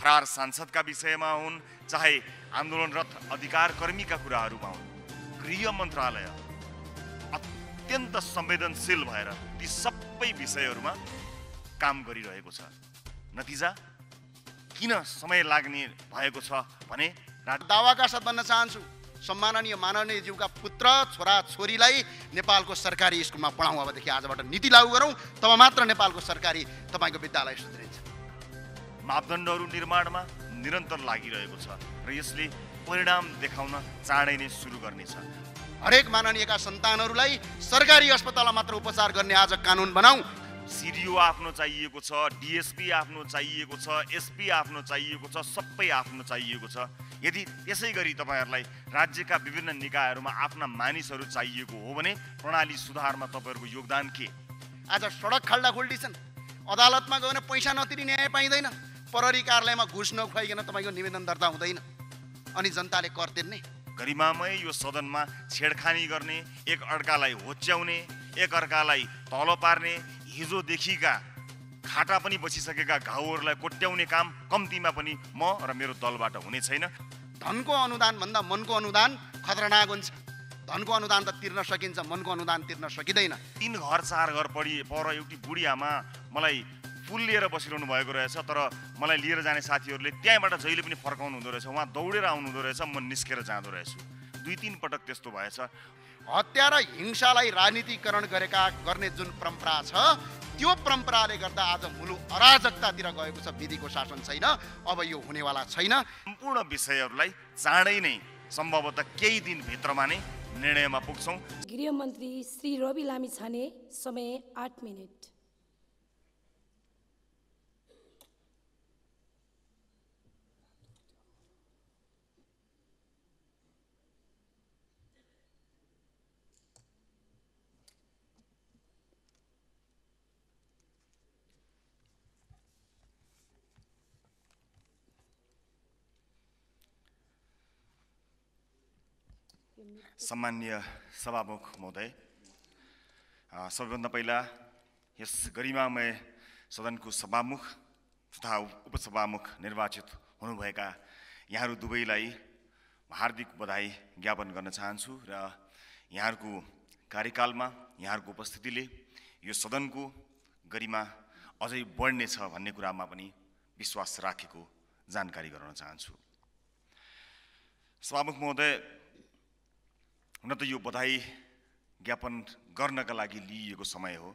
फरार सांसदका विषयमा हुन् चाहे आन्दोलनरत अधिकार कर्मीका कुराहरूमा हुन् गृह मन्त्रालय अत्यन्त संवेदनशील भएर ती सबै विषयहरूमा काम गरिरहेको छ नतिजा किन समय लाग्ने भएको छ भने दावाका साथ भन्न चाहन्छु सम्माननीय माननीय जीवका पुत्र छोरा छोरीलाई नेपालको सरकारी स्कुलमा पढाउँ अबदेखि आजबाट नीति लागू गरौँ तब मात्र नेपालको सरकारी तपाईँको विद्यालय सुध्रिन्छ मापदण्डहरू निर्माणमा निरन्तर लागिरहेको छ र यसले परिणाम देखाउन चाँडै नै सुरु गर्नेछ हरेक माननीयका सन्तानहरूलाई सरकारी अस्पतालमा मात्र उपचार गर्ने आज कानुन बनाऊ सिडिओ आफ्नो चाहिएको छ डिएसपी आफ्नो चाहिएको छ एसपी आफ्नो चाहिएको छ सबै आफ्नो चाहिएको छ यदि यसै गरी तपाईँहरूलाई राज्यका विभिन्न निकायहरूमा आफ्ना मानिसहरू चाहिएको हो भने प्रणाली सुधारमा तपाईँहरूको योगदान के आज सडक खाल्डा खोल्डी छन् अदालतमा गयो भने पैसा नतिरी न्याय पाइँदैन प्रहरी कार्यालयमा घुस नखुवाइकन तपाईँको निवेदन दर्ता हुँदैन अनि जनताले कर तिर्ने गरिमामै यो सदनमा छेडखानी गर्ने एक अर्कालाई होच्याउने एक अर्कालाई तल पार्ने हिजोदेखिका खाटा पनि बसिसकेका घाउहरूलाई कोट्याउने काम कम्तीमा पनि म र मेरो दलबाट हुने छैन धनको अनुदान भन्दा मनको अनुदान खतरनाक हुन्छ धनको अनुदान त तिर्न सकिन्छ मनको अनुदान तिर्न सकिँदैन तिन घर चार घर पढी पर एउटी बुढी आमा मलाई पुल लिएर बसिरहनु भएको रहेछ तर मलाई लिएर जाने साथीहरूले त्यहीँबाट जहिले पनि फर्काउनु हुँदो रहेछ उहाँ दौडेर आउनुहुँदो रहेछ म निस्केर जाँदो रहेछु दुई तिन पटक त्यस्तो भएछ हत्या र हिंसालाई राजनीतिकरण गरेका गर्ने जुन परम्परा छ त्यो परम्पराले गर्दा आज मुलुक अराजकतातिर गएको छ विधिको शासन छैन अब यो हुनेवाला छैन सम्पूर्ण विषयहरूलाई चाँडै नै सम्भवतः केही दिनभित्रमा नै निर्णयमा पुग्छौँ गृहमन्त्री श्री रवि लामी छाने समय आठ मिनट सम्मान्य सभामुख महोदय सबैभन्दा पहिला यस गरिमामय सदनको सभामुख तथा उपसभामुख निर्वाचित हुनुभएका यहाँहरू दुवैलाई हार्दिक बधाई ज्ञापन गर्न चाहन्छु र यहाँहरूको कार्यकालमा यहाँहरूको उपस्थितिले यो सदनको गरिमा अझै बढ्नेछ भन्ने कुरामा पनि विश्वास राखेको जानकारी गराउन चाहन्छु सभामुख महोदय हुन त यो बधाई ज्ञापन गर्नका लागि लिइएको समय हो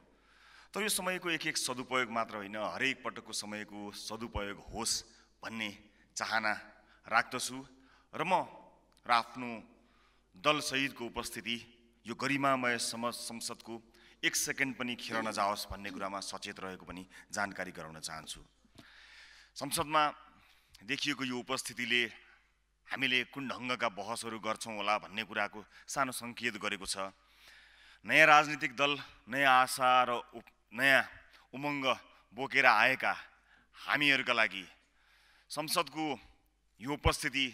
तर यो समयको एक एक सदुपयोग मात्र होइन हरेक पटकको समयको सदुपयोग होस् भन्ने चाहना राख्दछु र म र आफ्नो दलसहितको उपस्थिति यो गरिमामय सम संसदको एक सेकेन्ड पनि खेर नजाओस् भन्ने कुरामा सचेत रहेको पनि जानकारी गराउन चाहन्छु संसदमा देखिएको यो उपस्थितिले हामीले कुन ढङ्गका बहसहरू गर्छौँ होला भन्ने कुराको सानो सङ्केत गरेको छ नयाँ राजनीतिक दल नयाँ आशा र उ नयाँ उमङ्ग बोकेर आएका हामीहरूका लागि संसदको यो उपस्थिति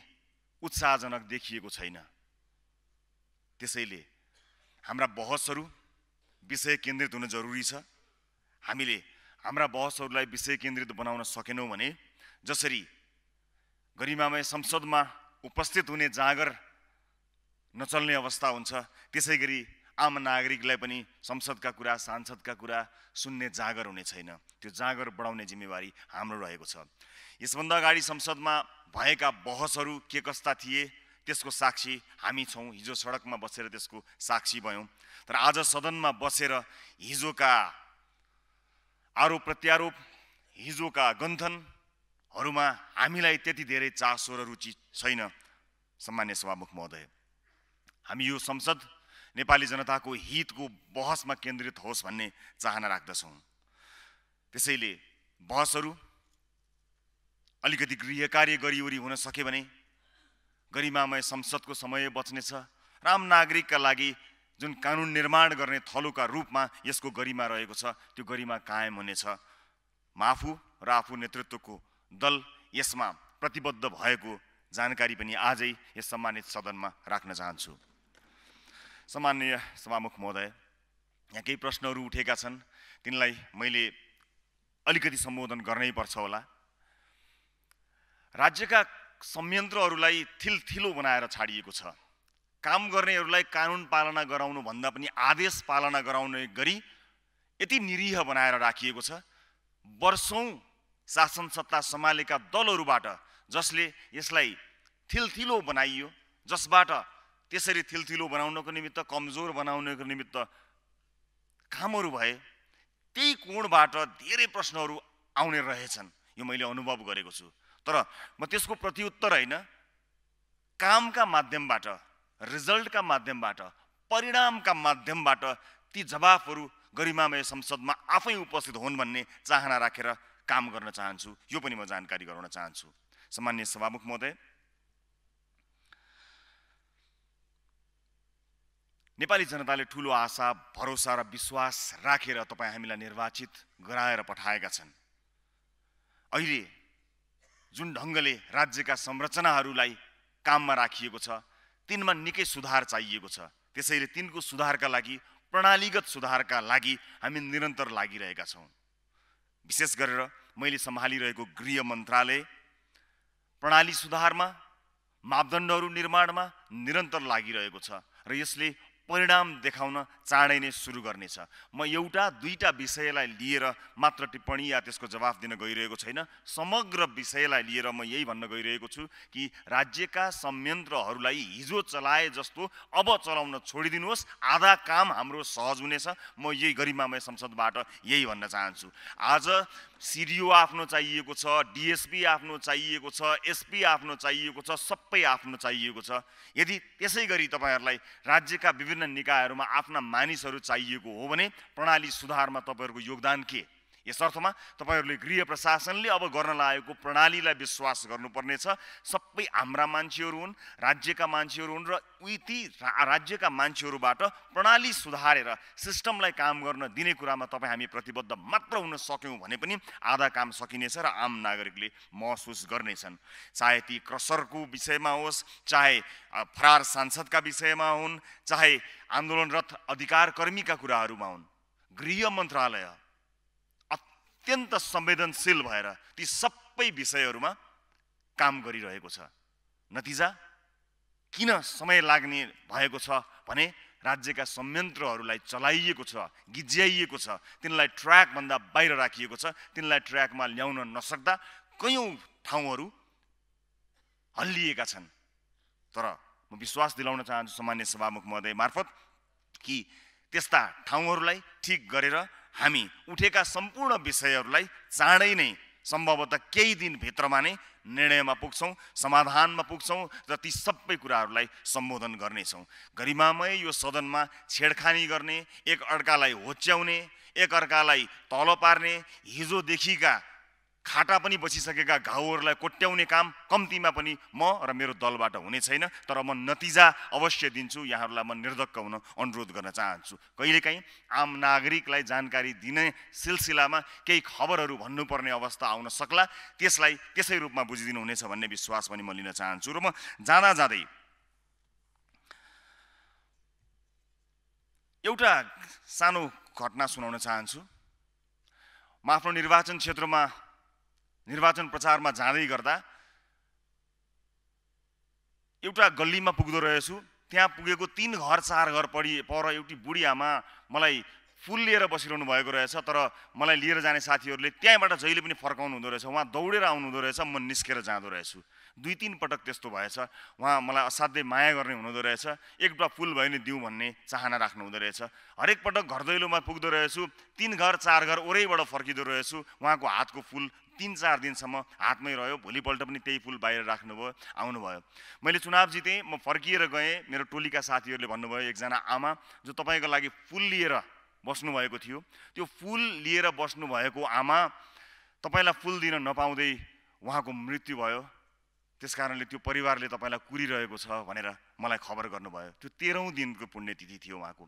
उत्साहजनक देखिएको छैन त्यसैले हाम्रा बहसहरू विषय केन्द्रित हुन जरुरी छ हामीले हाम्रा बहसहरूलाई विषय केन्द्रित बनाउन सकेनौँ भने जसरी गरिमामय संसदमा उपस्थित हुने जाँगर नचल्ने अवस्था हुन्छ त्यसै गरी आम नागरिकलाई पनि संसदका कुरा सांसदका कुरा सुन्ने जाँगर हुने छैन त्यो जाँगर बढाउने जिम्मेवारी हाम्रो रहेको छ यसभन्दा अगाडि संसदमा भएका बहसहरू के कस्ता थिए त्यसको साक्षी हामी छौँ हिजो सडकमा बसेर त्यसको साक्षी भयौँ तर आज सदनमा बसेर हिजोका आरोप प्रत्यारोप हिजोका गन्थन हरूमा हामीलाई त्यति धेरै चासो र रुचि छैन सम्मान्य सभामुख महोदय हामी यो संसद नेपाली जनताको हितको बहसमा केन्द्रित होस् भन्ने चाहना राख्दछौँ त्यसैले बहसहरू अलिकति गृह कार्य गरिवरी हुन सक्यो भने गरिमामय संसदको समय बच्नेछ र आम नागरिकका लागि जुन कानुन निर्माण गर्ने थलोका रूपमा यसको गरिमा रहेको छ त्यो गरिमा कायम हुनेछ म आफू र आफू नेतृत्वको दल यसमा प्रतिबद्ध भएको जानकारी पनि आजै यस सम्मानित सदनमा राख्न चाहन्छु सामान्य सभामुख महोदय यहाँ केही प्रश्नहरू उठेका छन् तिनलाई मैले अलिकति सम्बोधन गर्नै पर्छ होला राज्यका संयन्त्रहरूलाई थिलथिलो बनाएर छाडिएको छ काम गर्नेहरूलाई कानुन पालना गराउनुभन्दा पनि आदेश पालना गराउने गरी यति निरीह बनाएर राखिएको छ वर्षौँ शासन सत्ता सम्हालेका दलहरूबाट जसले यसलाई थिलथिलो बनाइयो जसबाट त्यसरी थिलथिलो बनाउनको निमित्त कमजोर बनाउनको निमित्त कामहरू भए त्यही कोणबाट धेरै प्रश्नहरू आउने रहेछन् यो मैले अनुभव गरेको छु तर म त्यसको प्रत्युत्तर होइन कामका माध्यमबाट रिजल्टका माध्यमबाट परिणामका माध्यमबाट ती जवाफहरू गरिमामय संसदमा आफै उपस्थित हुन् भन्ने चाहना राखेर काम गर्न चाहन्छु यो पनि म जानकारी गराउन चाहन्छु सामान्य सभामुख महोदय नेपाली जनताले ठुलो आशा भरोसा र विश्वास राखेर तपाईँ हामीलाई निर्वाचित गराएर पठाएका छन् अहिले जुन ढङ्गले राज्यका संरचनाहरूलाई काममा राखिएको छ तिनमा निकै सुधार चाहिएको छ त्यसैले तिनको सुधारका लागि प्रणालीगत सुधारका लागि हामी निरन्तर लागिरहेका छौँ विशेष गरेर मैले सम्हालिरहेको गृह मन्त्रालय प्रणाली सुधारमा मापदण्डहरू निर्माणमा निरन्तर लागिरहेको छ र यसले परिणाम देखाउन चाँडै नै सुरु गर्नेछ म एउटा दुईवटा विषयलाई लिएर मात्र टिप्पणी या त्यसको जवाफ दिन गइरहेको छैन समग्र विषयलाई लिएर म यही भन्न गइरहेको छु कि राज्यका संयन्त्रहरूलाई हिजो चलाए जस्तो अब चलाउन छोडिदिनुहोस् आधा काम हाम्रो सहज हुनेछ म यही गरिमामय संसदबाट यही भन्न चाहन्छु आज सिडिओ आफ्नो चाहिएको छ डिएसपी आफ्नो चाहिएको छ एसपी आफ्नो चाहिएको छ सबै आफ्नो चाहिएको छ यदि त्यसै गरी तपाईँहरूलाई राज्यका विभिन्न निकायहरूमा आफ्ना मानिसहरू चाहिएको हो भने प्रणाली सुधारमा तपाईँहरूको योगदान के यस अर्थमा तपाईँहरूले गृह प्रशासनले अब गर्न लागेको प्रणालीलाई विश्वास गर्नुपर्नेछ सबै हाम्रा मान्छेहरू हुन् राज्यका मान्छेहरू हुन् र उही ती राज्यका मान्छेहरूबाट प्रणाली सुधारेर सिस्टमलाई काम गर्न दिने कुरामा तपाईँ हामी प्रतिबद्ध मात्र हुन सक्यौँ भने पनि आधा काम सकिनेछ र आम नागरिकले महसुस गर्नेछन् चाहे ती क्रसरको विषयमा होस् चाहे फरार सांसदका विषयमा हुन् चाहे आन्दोलनरत अधिकार कर्मीका कुराहरूमा हुन् गृह मन्त्रालय अत्यन्त संवेदनशील भएर ती सबै विषयहरूमा काम गरिरहेको छ नतिजा किन समय लाग्ने भएको छ भने राज्यका संयन्त्रहरूलाई चलाइएको छ गिज्याइएको छ तिनलाई ट्र्याकभन्दा बाहिर राखिएको छ तिनलाई ट्र्याकमा ल्याउन नसक्दा कयौँ ठाउँहरू हल्लिएका छन् तर म विश्वास दिलाउन चाहन्छु सामान्य सभामुख महोदय मार्फत कि त्यस्ता ठाउँहरूलाई ठिक गरेर हामी उठेका सम्पूर्ण विषयहरूलाई चाँडै नै सम्भवतः केही दिनभित्रमा नै निर्णयमा पुग्छौँ समाधानमा पुग्छौँ र ती सबै कुराहरूलाई सम्बोधन गर्नेछौँ गरिमामय यो सदनमा छेडखानी गर्ने एक अर्कालाई होच्याउने एक अर्कालाई तल पार्ने हिजोदेखिका खाटा पनि बसिसकेका घाउहरूलाई कोट्याउने काम कम्तीमा पनि म र मेरो दलबाट हुने छैन तर म नतिजा अवश्य दिन्छु यहाँहरूलाई म निर्धक्क हुन अनुरोध गर्न चाहन्छु कहिलेकाहीँ आम नागरिकलाई जानकारी दिने सिलसिलामा केही खबरहरू भन्नुपर्ने अवस्था आउन सक्ला त्यसलाई त्यसै रूपमा बुझिदिनुहुनेछ भन्ने विश्वास पनि म लिन चाहन्छु र म जाँदा जाँदै एउटा सानो घटना सुनाउन चाहन्छु म आफ्नो निर्वाचन क्षेत्रमा निर्वाचन प्रचारमा जाँदै गर्दा एउटा गल्लीमा पुग्दो रहेछु त्यहाँ पुगेको तिन घर चार घर पढी पर एउटी बुढी आमा मलाई फुल लिएर बसिरहनु भएको रहेछ तर मलाई लिएर जाने साथीहरूले त्यहीँबाट जहिले पनि फर्काउनु हुँदो रहेछ उहाँ दौडेर आउनुहुँदो रहेछ म निस्केर जाँदो रहेछु दुई तिन पटक त्यस्तो भएछ उहाँ मलाई असाध्यै माया गर्ने हुनुहुँदो रहेछ एक डुवा फुल भयो नि दिउँ भन्ने चाहना राख्नु हुँदो रहेछ हरेक पटक घर दैलोमा पुग्दो रहेछु तिन घर चार घर ओरैबाट फर्किँदो रहेछु उहाँको हातको फुल तिन चार दिनसम्म हातमै रह्यो भोलिपल्ट पनि त्यही फुल बाहिर राख्नुभयो आउनुभयो मैले चुनाव जितेँ म फर्किएर गएँ मेरो टोलीका साथीहरूले भन्नुभयो एकजना आमा जो तपाईँको लागि फुल लिएर बस्नुभएको थियो त्यो फुल लिएर बस्नुभएको आमा तपाईँलाई फुल दिन नपाउँदै उहाँको मृत्यु भयो त्यस कारणले त्यो परिवारले तपाईँलाई कुरिरहेको छ भनेर मलाई खबर गर्नुभयो त्यो तेह्रौँ दिनको पुण्यतिथि थियो उहाँको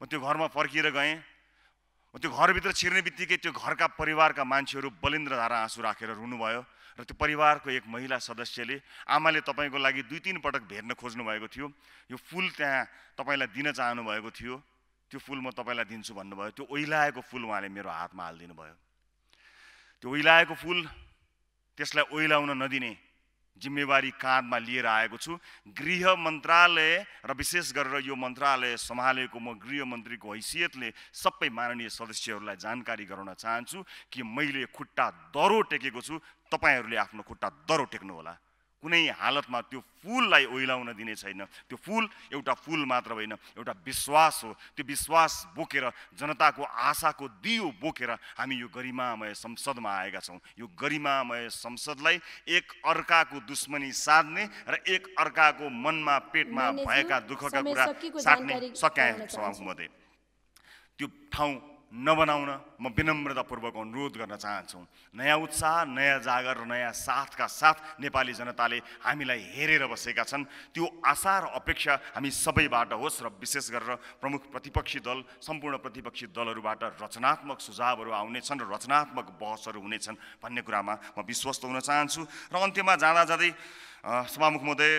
म त्यो घरमा फर्किएर गएँ म त्यो घरभित्र छिर्ने बित्तिकै त्यो घरका परिवारका मान्छेहरू बलिन्द्र धारा आँसु राखेर रुनुभयो र त्यो परिवारको एक महिला सदस्यले आमाले तपाईँको लागि दुई तिन पटक भेट्न खोज्नुभएको थियो यो फुल त्यहाँ तपाईँलाई दिन चाहनुभएको थियो त्यो फुल म तपाईँलाई दिन्छु भन्नुभयो त्यो ओइलाएको फुल उहाँले मेरो हातमा हालिदिनु भयो त्यो ओइलाएको फुल त्यसलाई ओइलाउन नदिने जिम्मेवारी काँधमा लिएर आएको छु गृह मन्त्रालय र विशेष गरेर यो मन्त्रालय सम्हालेको म गृह गृहमन्त्रीको हैसियतले सबै माननीय सदस्यहरूलाई जानकारी गराउन चाहन्छु कि मैले खुट्टा दरो टेकेको छु तपाईँहरूले आफ्नो खुट्टा दरो टेक्नुहोला कुनै हालतमा त्यो फुललाई ओइलाउन दिने छैन त्यो फुल एउटा फुल मात्र होइन एउटा विश्वास हो त्यो विश्वास बोकेर जनताको आशाको दियो बोकेर हामी यो गरिमामय संसदमा आएका छौँ यो गरिमामय संसदलाई एक अर्काको दुश्मनी साध्ने र एक अर्काको मनमा पेटमा भएका दुःखका कुरा साट्ने सकाए मध्ये त्यो ठाउँ नबनाउन म विनम्रतापूर्वक अनुरोध गर्न चाहन्छु नयाँ उत्साह नयाँ जागर र नयाँ साथका साथ नेपाली जनताले हामीलाई हेरेर बसेका छन् त्यो आशा र अपेक्षा हामी सबैबाट होस् र विशेष गरेर प्रमुख प्रतिपक्षी दल सम्पूर्ण प्रतिपक्षी दलहरूबाट रचनात्मक सुझावहरू आउनेछन् र रचनात्मक बहसहरू हुनेछन् भन्ने कुरामा म विश्वस्त हुन चाहन्छु र अन्त्यमा जाँदा जाँदै सभामुख महोदय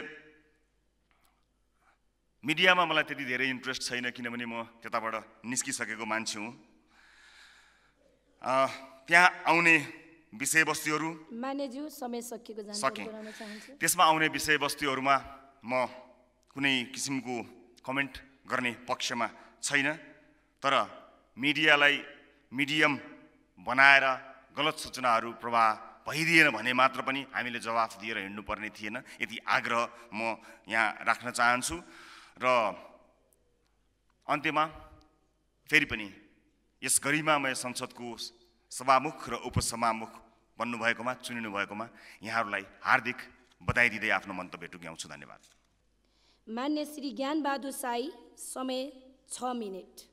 मिडियामा मलाई त्यति धेरै इन्ट्रेस्ट छैन किनभने म त्यताबाट निस्किसकेको मान्छे हुँ त्यहाँ आउने विषयवस्तुहरू सकेँ त्यसमा आउने विषयवस्तुहरूमा म कुनै किसिमको कमेन्ट गर्ने पक्षमा छैन तर मिडियालाई मिडियम बनाएर गलत सूचनाहरू प्रवाह भइदिएन भने मात्र पनि हामीले जवाफ दिएर हिँड्नुपर्ने थिएन यति आग्रह म यहाँ राख्न चाहन्छु र अन्त्यमा फेरि पनि यस गरिमामय संसदको सभामुख र उपसभामुख बन्नुभएकोमा चुनिनु भएकोमा यहाँहरूलाई हार्दिक बधाई दिँदै आफ्नो मन्तव्य टुक्याउँछु धन्यवाद मान्य श्री ज्ञानबहादुर साई समय छ मिनट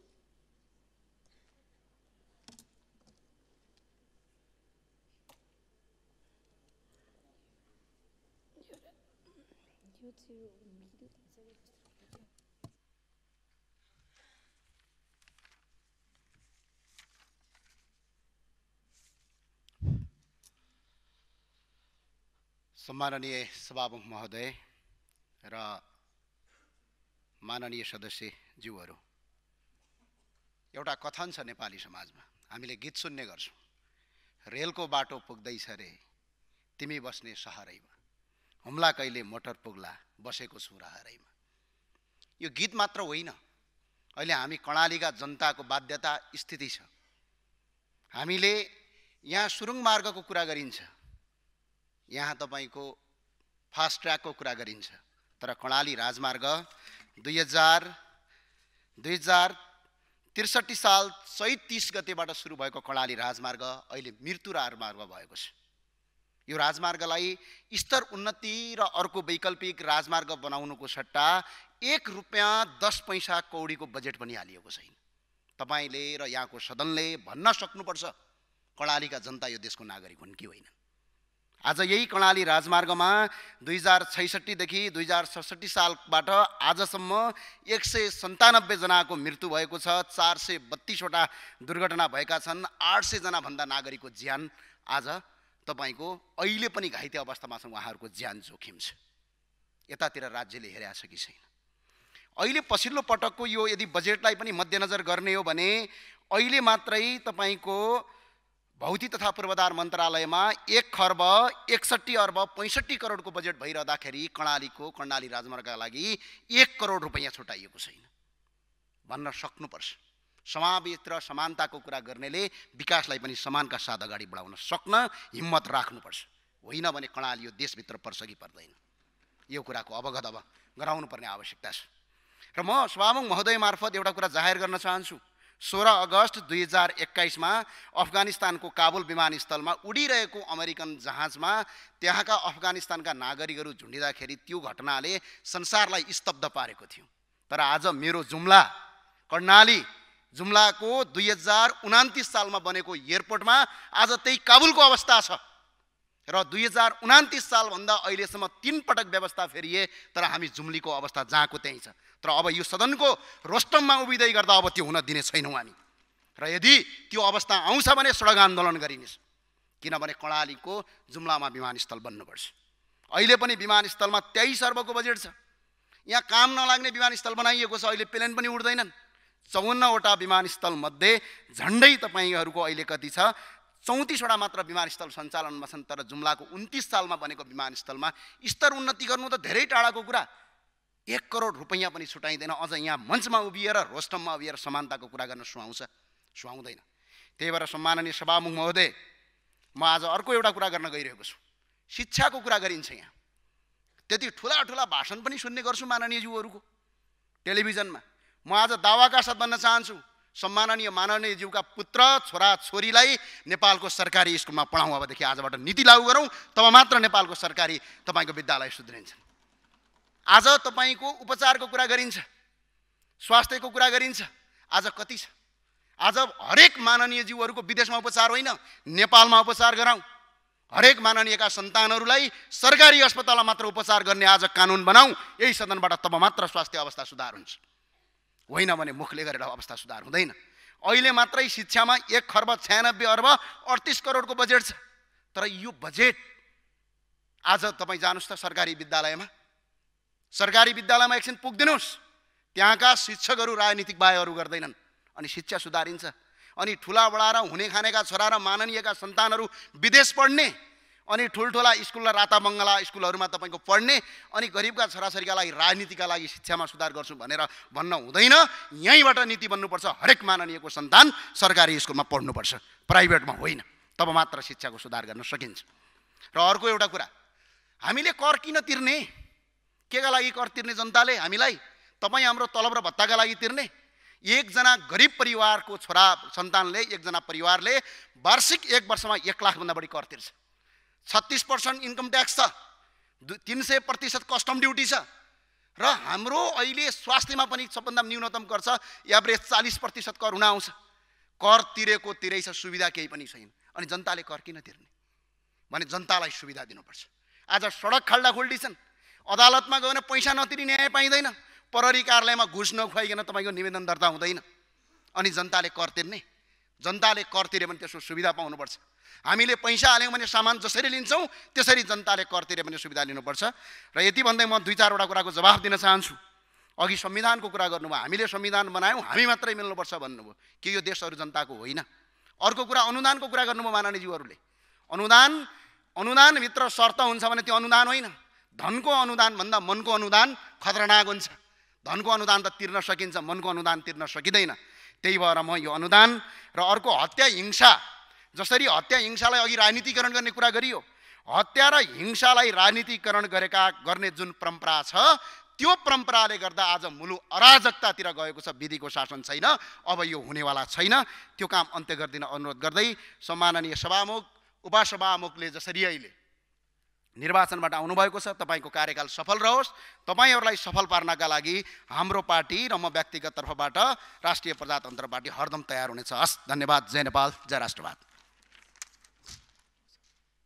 सम्माननीय सभामुख महोदय र माननीय सदस्यज्यूहरू एउटा कथन छ नेपाली समाजमा हामीले गीत सुन्ने गर्छौँ रेलको बाटो पुग्दैछ रे तिमी बस्ने सहरैमा हुम्ला कहिले मोटर पुग्ला बसेको छु रहरैमा यो गीत मात्र होइन अहिले हामी कर्णालीका जनताको बाध्यता स्थिति छ हामीले यहाँ सुरुङ मार्गको कुरा गरिन्छ यहाँ तपाईँको फास्ट ट्र्याकको कुरा गरिन्छ तर कर्णाली राजमार्ग दुई हजार दुई हजार त्रिसठी साल चैत तिस गतेबाट सुरु भएको कर्णाली राजमार्ग अहिले मृत्यु राजमार्ग भएको छ यो राजमार्गलाई स्तर उन्नति र अर्को वैकल्पिक राजमार्ग बनाउनुको सट्टा एक रुपियाँ दस पैसा कौडीको बजेट पनि हालिएको छैन तपाईँले र यहाँको सदनले भन्न सक्नुपर्छ कर्णालीका जनता यो देशको नागरिक हुन् कि होइन आज यही कर्णाली राजमार्गमा दुई हजार छैसठीदेखि दुई हजार सडसठी सालबाट आजसम्म एक सय सन्तानब्बेजनाको मृत्यु भएको छ चार सय बत्तिसवटा दुर्घटना भएका छन् आठ सयजनाभन्दा नागरिकको ज्यान आज तपाईँको अहिले पनि घाइते अवस्थामा छ उहाँहरूको ज्यान जोखिम छ यतातिर राज्यले हेरेको छ कि छैन अहिले पछिल्लो पटकको यो यदि बजेटलाई पनि मध्यनजर गर्ने हो भने अहिले मात्रै तपाईँको भौतिक तथा पूर्वाधार मन्त्रालयमा एक खर्ब एकसट्ठी अर्ब पैँसठी करोडको बजेट भइरहँदाखेरि कर्णालीको कर्णाली राजमार्गका लागि एक करोड रुपियाँ छुट्याइएको छैन भन्न सक्नुपर्छ समावेश र समानताको कुरा गर्नेले विकासलाई पनि समानका साथ अगाडि बढाउन सक्न हिम्मत राख्नुपर्छ होइन भने कर्णाली यो देशभित्र पर्छ कि पर्दैन यो कुराको अवगत अब पर्ने आवश्यकता छ र म स्वामुङ महोदय मार्फत एउटा कुरा जाहेर गर्न चाहन्छु सोह्र अगस्त दुई हजार एक्काइसमा अफगानिस्तानको काबुल विमानस्थलमा उडिरहेको अमेरिकन जहाजमा त्यहाँका अफगानिस्तानका नागरिकहरू झुन्डिँदाखेरि त्यो घटनाले संसारलाई स्तब्ध पारेको थियो तर आज मेरो जुम्ला कर्णाली जुम्लाको दुई हजार उनातिस सालमा बनेको एयरपोर्टमा आज त्यही काबुलको अवस्था छ र दुई हजार उनातिस सालभन्दा अहिलेसम्म तिन पटक व्यवस्था फेरिए तर हामी जुम्लीको अवस्था जहाँको त्यहीँ छ तर अब यो सदनको रोस्टममा उभिँदै गर्दा अब त्यो हुन दिने छैनौँ हामी र यदि त्यो अवस्था आउँछ भने सडक आन्दोलन गरिनेछ किनभने कर्णालीको जुम्लामा विमानस्थल बन्नुपर्छ अहिले पनि विमानस्थलमा तेइस अर्बको बजेट छ यहाँ काम नलाग्ने विमानस्थल बनाइएको छ अहिले प्लेन पनि उड्दैनन् चौवन्नवटा मध्ये झन्डै तपाईँहरूको अहिले कति छ चौतिसवटा मात्र विमानस्थल सञ्चालनमा छन् तर जुम्लाको उन्तिस सालमा बनेको विमानस्थलमा स्तर उन्नति गर्नु त धेरै टाढाको कुरा एक करोड रुपैयाँ पनि छुट्याइँदैन अझ यहाँ मञ्चमा उभिएर रोस्टममा उभिएर समानताको कुरा गर्न सुहाउँछ सुहाउँदैन त्यही भएर सम्माननीय सभामुख महोदय म आज अर्को एउटा कुरा गर्न गइरहेको छु शिक्षाको कुरा गरिन्छ यहाँ त्यति ठुला ठुला भाषण पनि सुन्ने गर्छु माननीयज्यूहरूको टेलिभिजनमा म आज दावाका साथ भन्न चाहन्छु सम्माननीय माननीयज्यूका पुत्र छोरा छोरीलाई नेपालको सरकारी स्कुलमा पढाउँ अबदेखि आजबाट नीति लागू गरौँ तब मात्र नेपालको सरकारी तपाईँको विद्यालय सुध्रिन्छन् आज तपाईँको उपचारको कुरा गरिन्छ स्वास्थ्यको कुरा गरिन्छ आज कति छ आज हरेक माननीय जीवहरूको विदेशमा उपचार होइन नेपालमा उपचार गराउँ हरेक माननीयका सन्तानहरूलाई सरकारी अस्पतालमा मात्र उपचार गर्ने आज कानुन बनाऊ यही सदनबाट तब मात्र स्वास्थ्य अवस्था सुधार हुन्छ होइन भने मुखले गरेर अवस्था सुधार हुँदैन अहिले मात्रै शिक्षामा एक खर्ब छयानब्बे अर्ब अडतिस करोडको बजेट छ तर यो बजेट आज तपाईँ जानुहोस् त सरकारी विद्यालयमा सरकारी विद्यालयमा एकछिन पुगिदिनुहोस् त्यहाँका शिक्षकहरू राजनीतिक बाहेहरू गर्दैनन् अनि शिक्षा सुधारिन्छ अनि ठुला बडा र हुने खानेका छोरा र माननीयका सन्तानहरू विदेश पढ्ने अनि ठुल्ठुला स्कुल र रातामङ्गला स्कुलहरूमा तपाईँको पढ्ने अनि गरिबका छोराछोरीका लागि राजनीतिका लागि शिक्षामा सुधार गर्छु भनेर भन्न हुँदैन यहीँबाट नीति बन्नुपर्छ हरेक माननीयको सन्तान सरकारी स्कुलमा पढ्नुपर्छ प्राइभेटमा होइन तब मात्र शिक्षाको सुधार गर्न सकिन्छ र अर्को एउटा कुरा हामीले कर किन तिर्ने केका लागि कर तिर्ने जनताले हामीलाई तपाईँ हाम्रो तलब र भत्ताका लागि तिर्ने एकजना गरिब परिवारको छोरा सन्तानले एकजना परिवारले वार्षिक एक वर्षमा एक लाखभन्दा बढी कर तिर्छ छत्तिस पर्सेन्ट इन्कम ट्याक्स छ तिन सय प्रतिशत कस्टम ड्युटी छ र हाम्रो अहिले स्वास्थ्यमा पनि सबभन्दा न्यूनतम कर छ एभरेज चालिस प्रतिशत कर हुन आउँछ कर तिरेको तिरै छ सुविधा केही पनि छैन अनि जनताले कर किन तिर्ने भने जनतालाई सुविधा दिनुपर्छ आज सडक खाल्डा खोल्डी छन् अदालतमा गयो भने पैसा नतिरी न्याय पाइँदैन प्रहरी कार्यालयमा घुस नखुवाइकन तपाईँको निवेदन दर्ता हुँदैन अनि जनताले कर तिर्ने जनताले कर तिर्यो भने त्यसको सुविधा पाउनुपर्छ हामीले पैसा हाल्यौँ भने सामान जसरी लिन्छौँ त्यसरी जनताले कर तिर्यो भने सुविधा लिनुपर्छ र यति भन्दै म दुई चारवटा कुराको जवाफ दिन चाहन्छु अघि संविधानको कुरा गर्नुभयो हामीले संविधान बनायौँ हामी मात्रै मिल्नुपर्छ भन्नुभयो कि यो देशहरू जनताको होइन अर्को कुरा अनुदानको कुरा गर्नुभयो माननीयज्यूहरूले अनुदान अनुदानभित्र शर्त हुन्छ भने त्यो अनुदान होइन धनको अनुदान भन्दा मनको अनुदान खतरनाक हुन्छ धनको अनुदान त तिर्न सकिन्छ मनको अनुदान तिर्न सकिँदैन त्यही भएर म यो अनुदान र अर्को हत्या हिंसा जसरी हत्या हिंसालाई अघि राजनीतिकरण गर्ने कुरा गरियो हत्या र हिंसालाई राजनीतिकरण गरेका गर्ने जुन परम्परा छ त्यो परम्पराले गर्दा आज मुलु अराजकतातिर गएको छ विधिको शासन छैन अब यो हुनेवाला छैन त्यो काम अन्त्य गरिदिन अनुरोध गर्दै सम्माननीय सभामुख उपसभामुखले जसरी अहिले निर्वाचनबाट आउनुभएको छ तपाईँको कार्यकाल सफल रहोस् तपाईँहरूलाई सफल पार्नका लागि हाम्रो पार्टी र म व्यक्तिगत तर्फबाट राष्ट्रिय प्रजातन्त्र पार्टी हरदम तयार हुनेछ हस् धन्यवाद जय नेपाल जय राष्ट्रवाद